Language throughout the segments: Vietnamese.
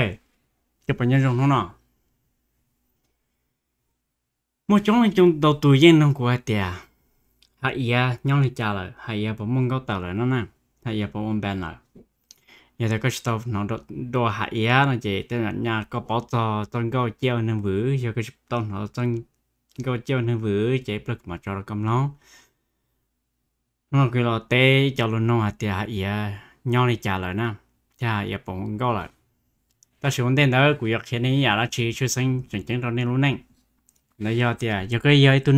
ê cái bà nhân rồng nó nọ một chúng chúng đầu tuổi dân nông của tiệt hay ya nhau là trả lời hay ya bọn mông gấu tàu lời nó nè hay ya bọn mông bèn lời nhà thầy có stop nó đồ đồ hạ ya nó chỉ tên là nhà có bỏ tò tôn gấu treo nên vữ giờ có stop nó tôn gấu treo nên vữ chế bực mà cho nó cầm nó nó kêu là té cho luôn nó hạ tiệt hay ya nhau đi trả lời nè đó là ta chưa sinh, luôn nè. thì cái tu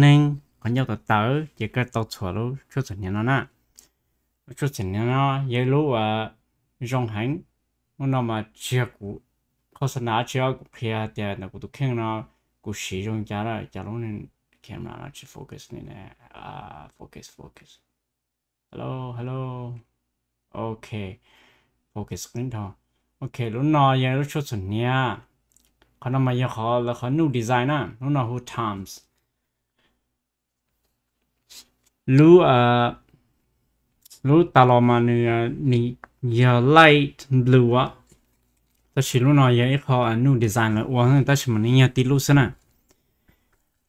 có nhiều tao tớ chỉ cái tao chua lú chút chỉnh nó nè chút chỉnh nó giờ lú à rong hành nó mà chia cú có sản á chia cú kia thì nó cũng được khen nó cú sử dụng giá là giá luôn nên khen nó chỉ focus nên nè à focus focus hello hello okay ok screen thôi ok lúc nào giờ lúc chút sẵn nha còn nằm mà giờ khó là khó new design á lúc nào who times lúc à lúc ta lo mà nè ờ, nè giờ light blue á ta chỉ lúc nào giờ khó ờ, new design là uống ta chỉ mình nhà tí lúc sẵn à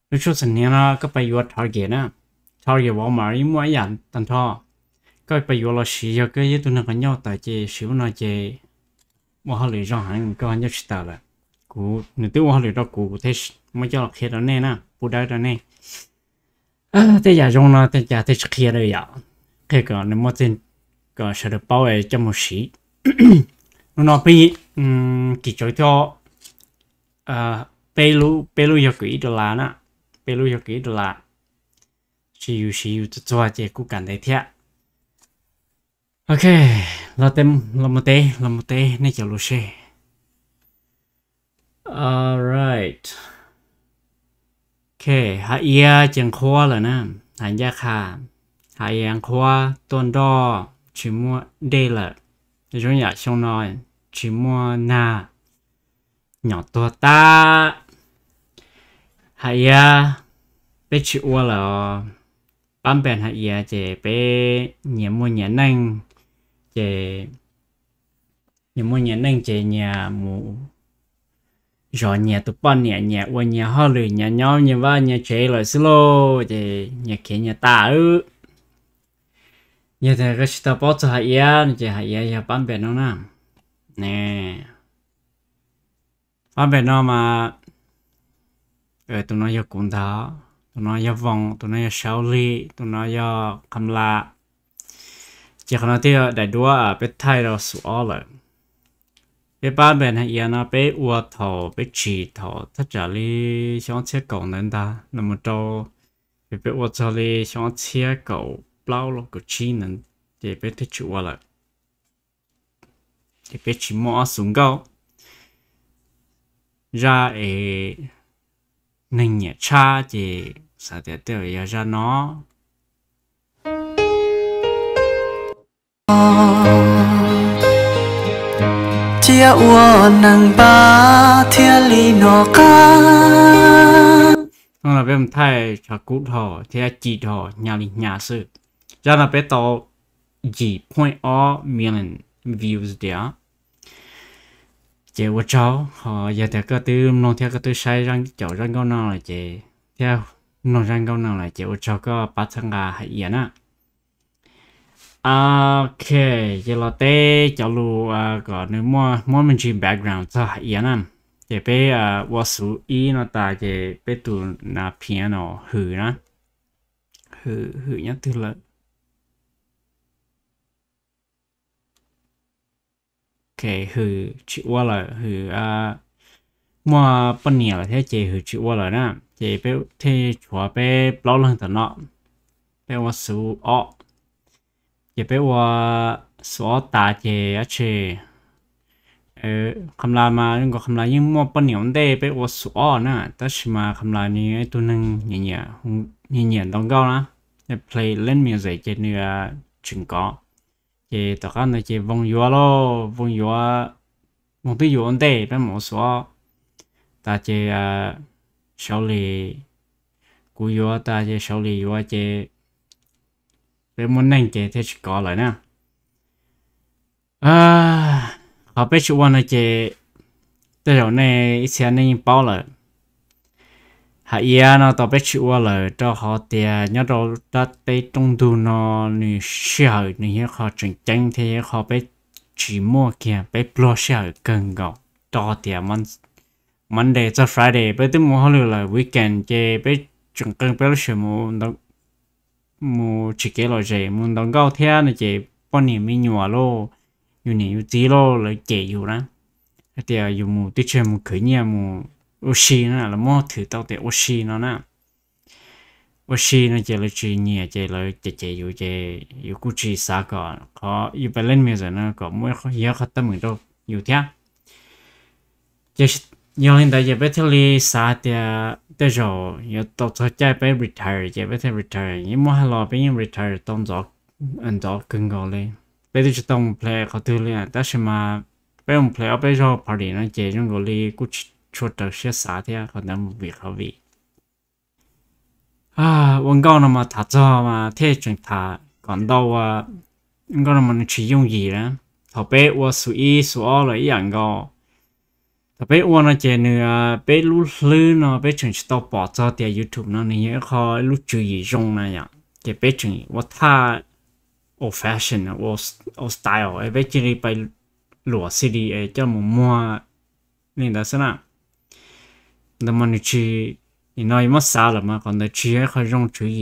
lúc chút sẵn nha nó có phải your target á target Walmart mua ấy dặn à, tần thọ cái bây giờ là sử dụng cái yếu tố này có nhau tại chế sử dụng chế mà họ lấy ra hàng cái nhau chỉ ta là cú nếu tôi họ lấy ra cú thế mà cho là khi đó nè na bù đá đó nè à thế giờ trong nó thế giờ thế khi đó giờ cái cái nó mất tiền cái sẽ được bảo vệ cho một sĩ nó nó bị um chỉ cho cho à bê bê pelu yêu quý đó là na pelu yêu quý đó là sử dụng sử dụng cho chế cú cảm thấy thiệt ok là tem là một tê là một tê nên chào lô xe alright ok hạ ia chẳng khoa là nè hạ gia khả hạ ia khoa tuần đo chỉ mua đê là để chúng nhà xong nói chỉ mua na nhỏ tua ta hạ ia bé chịu là bán bèn hạ ia chỉ bé nhẹ mua nhẹ nhanh chế nhưng mà nhà nâng chế nhà mù rồi nhà tụi bọn nhà nhà qua nhà họ lười nhà nhau nhà ba nhà chế là xí lô chế nhà kia nhà ta ư nhà thằng cái ta bỏ cho hai yên chế hai yên nhà bán bè nó nam nè bán bè nó mà ở ờ, tụi nó giờ cũng đó tụi nó giờ vong, tụi nó giờ sáu ly tụi nó giờ cầm lạ chỉ còn tiêu đại đua à biết thay rồi sủ ó lại biết ba bên hay yên nó biết ua thổ biết chì thổ tất cả đi xong chiếc cầu nên ta nằm một chỗ biết biết ua thổ đi xong chiếc cầu bao lâu cái chi nên để biết thích chịu lại để biết chỉ mỏ xuống cầu ra ấy nên nhà cha thì sao để tiêu ra nó chia ua nàng ba thia li nó ca nó là bên thay cho cút thọ thia chỉ thọ nhà li nhà sư Giờ là bên tàu gì point all million views there Chế của cháu họ giờ theo cái tư non theo cái tư sai răng cháu răng câu nào là chế theo non răng câu nào là chế của cháu có bắt thằng gà hay gì nữa À, ok giờ là tê cho lu có à, nếu mua mua mình chỉ background thôi yên anh để bé vô số ý nó ta để bé tu na piano hử na hử hử nhất từ là ok hử chữ qua là hử à mua bên nhà là thế chị hử chữ qua là na chị bé thế chùa bé lâu lần từ nọ bé vô số ọ 也被我所打劫，而且，呃，คำลามาเรื่องก็คำลายิ่งมั่วปนเหนียวได้ไปอวดสอนะแต่ชิมาคำลานี้ตัวนึงเนี่ยเนี่ยเนี่ยเนี่ยต้องก็นะจะ play เล่นมิวสิกจะเนื้อจึงก็จะต่อกันเลยจะวงยัวโลวงยัววงที่ยัวได้เป็นหมอสอแต่จะเฉลี่ยกูยัวแต่จะเฉลี่ยยัวจะ về món nành chế thế có lại nè à họ biết chú quan chế tới đầu này ít xe này bao lại hạ ia nó tao biết chú quan lại cho họ tiền nhớ đâu đã tới trong du nó nụ sợ nụ họ chỉnh chỉnh thế họ biết chỉ mua kia biết lo sợ cần gạo cho tiền món Monday to Friday, but the more holiday weekend, yeah, but 整个表示么？那 mu chỉ cái loại gì, mu đóng cao thế này chỉ bao nhiêu mi nhỏ lô nhiều nhiều tí lo là chỉ nhiều lắm thì à dù mu tích chơi mu khởi nhà mu oxy nó là mua thử tao để oxy nó nè oxy nó chỉ là chỉ nhẹ chỉ là chỉ chỉ dù chỉ dù cũng chỉ xa cả có dù phải lên miếng rồi nó có mỗi có hiểu khó tâm mình đâu nhiều thế chỉ nhưng hiện tại giờ bây giờ đi xa thì tới giờ giờ tôi tôi chạy bây retire giờ bây giờ retire nhưng mà hello bây giờ retire tông gió anh gió cứng gọi đi bây giờ chúng tông play có thứ liền tất nhiên mà bây giờ play ở bây giờ party nó chơi trong gọi đi cũng chuột được xe xa thì còn đang một việc hợp vị à vẫn còn là mà thả cho mà thế chuyện ta, còn đâu à vẫn còn là mình chỉ dùng gì đó thọ bé và suy suy là ý anh gọi ถ้าไปอ้วนเจเนื้อไปลู่ลื้อเนาะไปถึงตัวปอดจอเตียยูทูบเนาะนี่เขาลู่จุยจงนะอย่างเก็บไปถึงว่าถ้าโอแฟชั่นโอโอสไตล์ไอ้ไปจีรีไปหลัวซีดีไอ้เจ้าหมูมัวนี่ดัสนะแต่มันจีนี่น้อยมั่สาหรอมาก่อนแต่จีเขาจงจุย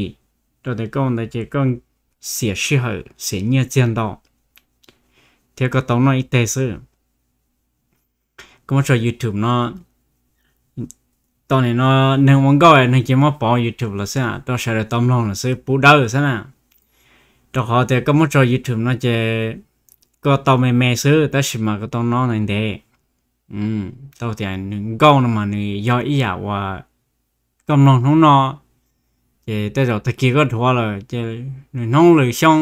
ตัวเด็กก็แต่เจ้าก็เสียชื่อเสียเงียเจียนดอกเท่าก็ต้องน้อยเตะซื้อก็มาจาก YouTube เนาะตอนนี้เนาะหนึ่งวันก็หนึ่งจะมาปอ YouTube แล้วสินะต้องใช้ตอมลงแล้วสิปูดาวสินะตัวเขาแต่ก็มาจาก YouTube เนาะจะก็ตอมไม่แม่ซื้อแต่ชิมาก็ต้องนอนนั่นเด้อืมตัวแต่หนึ่งก็นั่นมันนี่ย่อยอีกว่าตอมลงทั้งเนาะจะแต่เราตะกี้ก็ถัวเลยจะหนึ่งน้องหรือช่อง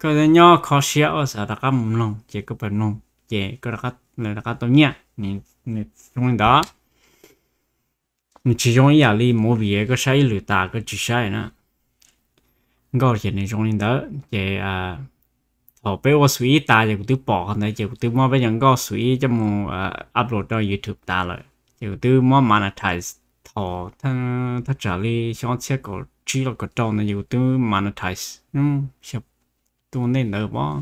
ก็จะย่อคอเสียเอาสารกรรมลงจะก็เป็นลงจะก็รักเลยรักตัวเนี้ย你你用的，你只用压力莫比个谁绿打个只谁呢？我现在用的这啊，后边我随意打就都 bỏ 呢，就都莫被人家随意这么呃 upload 到 YouTube 打了，就都莫 monetize。thọ thằng thằng trả lời xong sẽ có chỉ là có trâu này nhiều thứ monetize nhưng sẽ tôi nên đỡ bỏ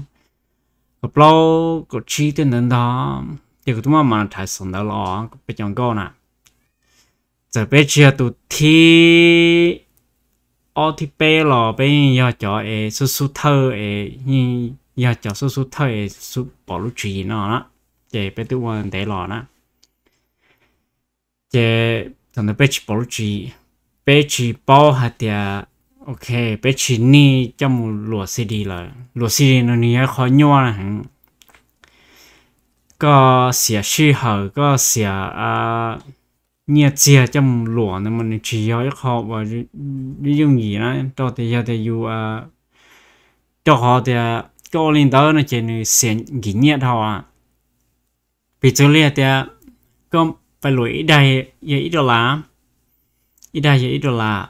có bao có chỉ tôi nên đó thì cũng mà mà thái sống đó lo bị chọn câu nè giờ bây giờ tụi thi ô thì bê lo bé giờ cho e su su thơ e như giờ cho su su thơ e su bỏ lúc chuyện nó đó giờ bé tụi quan để lo nè, giờ thằng bé chỉ bỏ lúc chuyện bé chỉ bỏ hạt tiền ok bé chỉ ni trong một lúa CD là lúa CD nó nia khó nhau là hẳn ก็เสียชีเหอก็เสียอ่าเนี่ยเจียจำหลวนะมันชี้ย้อยขอบว่ายุ่งหยีนะตัวเดียวแต่อยู่อ่าตัวเขาเดียก็ลินเตอร์นะเจนเสียงกี่เนี่ยเท่าอ่ะปีจุเลียเดียก็ไปหลุยได้ยี่ดอลลาร์อีได้ยี่ดอลลาร์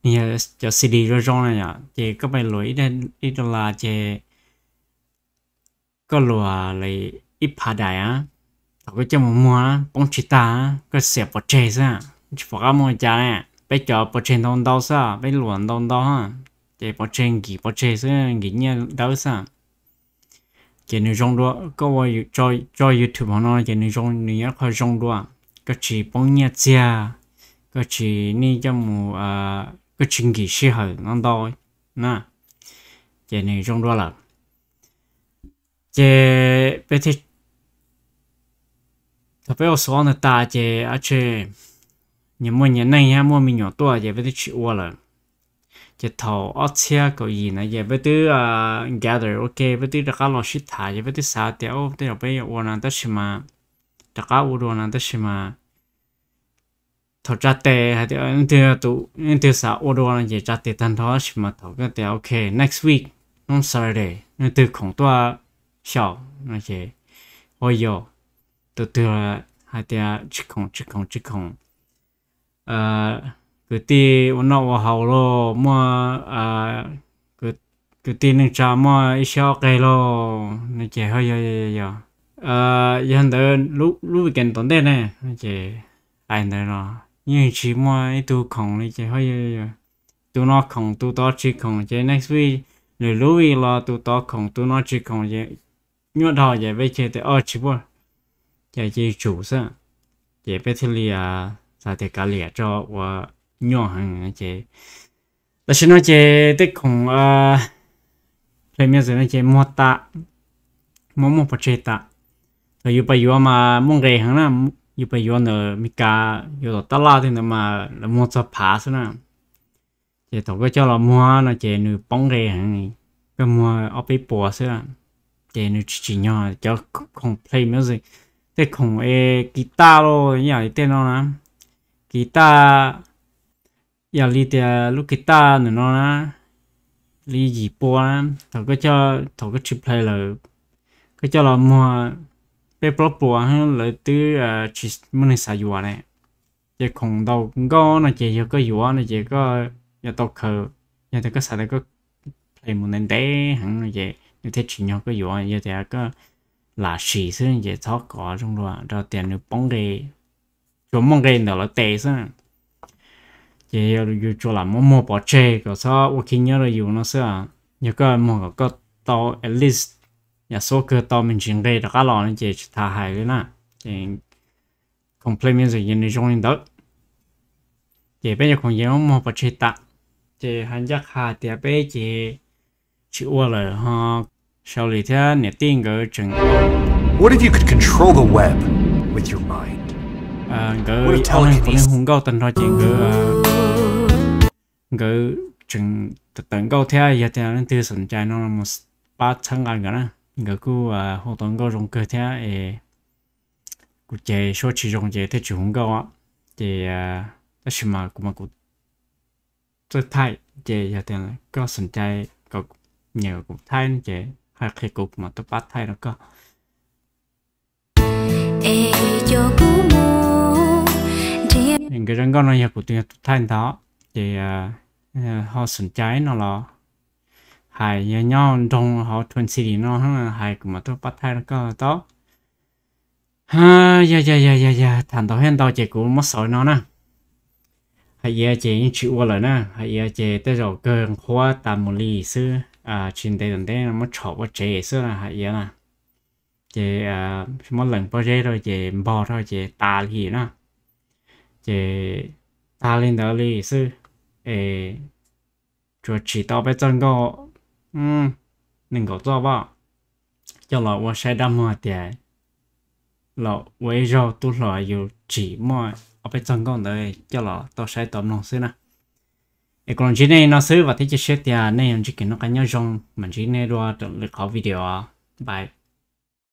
เนี่ยจะซีดีร้องๆนะเนี่ยเจก็ไปหลุยได้อีดอลลาร์เจก็ลัวเลยอีพาดายะเราก็จะมัวมัวป้องชิตาก็เสียปอเจซะฝากมัวจ่าเนี่ยไปจอปอเชนตองดาวซะไปหลวนตองดาวฮะเจปอเชนกี่ปอเชซะกี่เนี่ยดาวซะเจนึงจงดัวก็ว่าอยู่จอยจอยยูทูบของเราเจนึงจงเนี่ยคอยจงดัวก็ชีป้องเนี่ยเจียก็ชีนี่จะมัวอ่าก็ชิงกี่ชื่อเหรอน้องดาวนะเจนึงจงดัวหลัก gather 这别提，特别我说呢，大姐，而且你们也那样莫名有多也别提去我了。这头而且个伊呢也别提啊，gather，OK，别提这个老师他也别提啥的，哦，对了，别有我呢，但是嘛，这个我罗呢，但是嘛。thọ trả tệ hay thì anh thì tụ anh thì sao ô đồ anh chỉ trả tệ tan thôi mà thọ cái thì ok next week on Saturday anh từ khoảng tua 小那些，我有，都得了，还得吃空吃空吃空，呃，个地我那我好咯，么啊，个个地能咋么一小改咯，那些好有有有，呃，有很多路路跟懂得呢，那些爱的咯，因为吃么一都空那些好有有有，都那空都到吃空，这 next week 你路一了都到空都那吃空这。nhu mà rồi về chơi thì ờ, ở chỉ bỏ chơi chơi chủ sa chơi bé thì lìa sao thì cả lìa cho và nhỏ hàng à, chơi là xin nói chơi tới cùng à chơi miếng rồi nói chơi mua tạ mua mua phải chơi tạ rồi yêu bây giờ mà mong rẻ hàng là yêu bây giờ nữa mì cả yêu đó là thì nó mà là mua cho pass nè chơi tổ cái cho là mua nó chơi nửa bóng rẻ hàng này cái mua ở bên bùa xưa để nó chỉ nhỏ không play music thế không e guitar lo nhà đi tên nó nè guitar giờ đi thì lúc guitar nữa nó nè đi gì po nè thằng cái cho thằng cái chip play là cái cho là mua bé pro pro hơn là từ chỉ mình sử dụng này chỉ không đâu ngon là chỉ có cái dụng là có nhà tàu khờ nhà tàu cái sản cái play một nền đế hẳn là vậy như thế chỉ nhau cái vụ như thế cái là xì xương vậy thoát cỏ trong đó đó tiền được bóng đi chỗ mong cái nào là tệ xương vậy rồi chỗ là mong mong bỏ chê có sao ok nhớ rồi vụ nó xưa nhớ cái mong có tao at least nhà số cơ tao mình chuyển đây đó cả lọ nó chỉ thả hại đấy nè thì complete mình rồi nhìn trong đó vậy bây giờ còn nhớ mong bỏ chê tặng thì hắn chắc hà tiệp bây giờ chỉ qua lời ha sau lì thế nè tiên gỡ chừng What if you could control the web with your mind? À, gỡ ông này cũng hùng cao tận thôi chuyện gỡ gỡ chừng tận cao thế giờ thì anh tiêu sản trai nó là một ba tháng gần cả gỡ cú à hồ tận cao rong cơ thế e cú chơi số chỉ rong chơi thế chỉ hùng cao á thì à đó mà cũng mà cú rất thay chơi giờ thì có sản trai có nhờ cũng thay nó chế hoặc khi cục mà tôi bắt thay nó có những cái răng con này của tôi thay đó thì à, à, họ sẵn trái nó là hay nhớ nhau trong họ thuần xì nó hay cũng mà tôi bắt thay nó có đó ha ya ya ya ya ya thằng tao hiện tao chỉ cũng mất sỏi nó nè hay giờ chỉ chịu chuyện qua lại nè hay giờ chỉ tới rồi cơn khóa tạm một lì xưa à chuyện đây đừng thế nó chọc quá chế xưa là hại vậy nè chế à mất lần bao giờ rồi chế bỏ rồi chế ta thì nè chế ta lên đó đi sư ê cho chỉ tao bé chân có um nên có cho bao cho lọ qua sai đâm mà tiền lọ quấy rau tôi lọ dù chỉ mà ở bên chân con đấy cho lọ tao sai tóm lòng xưa nè cái còn chỉ này và thấy chưa xét thì này chỉ cần nó cái nhau dùng mình chỉ này đua được khó video à. bye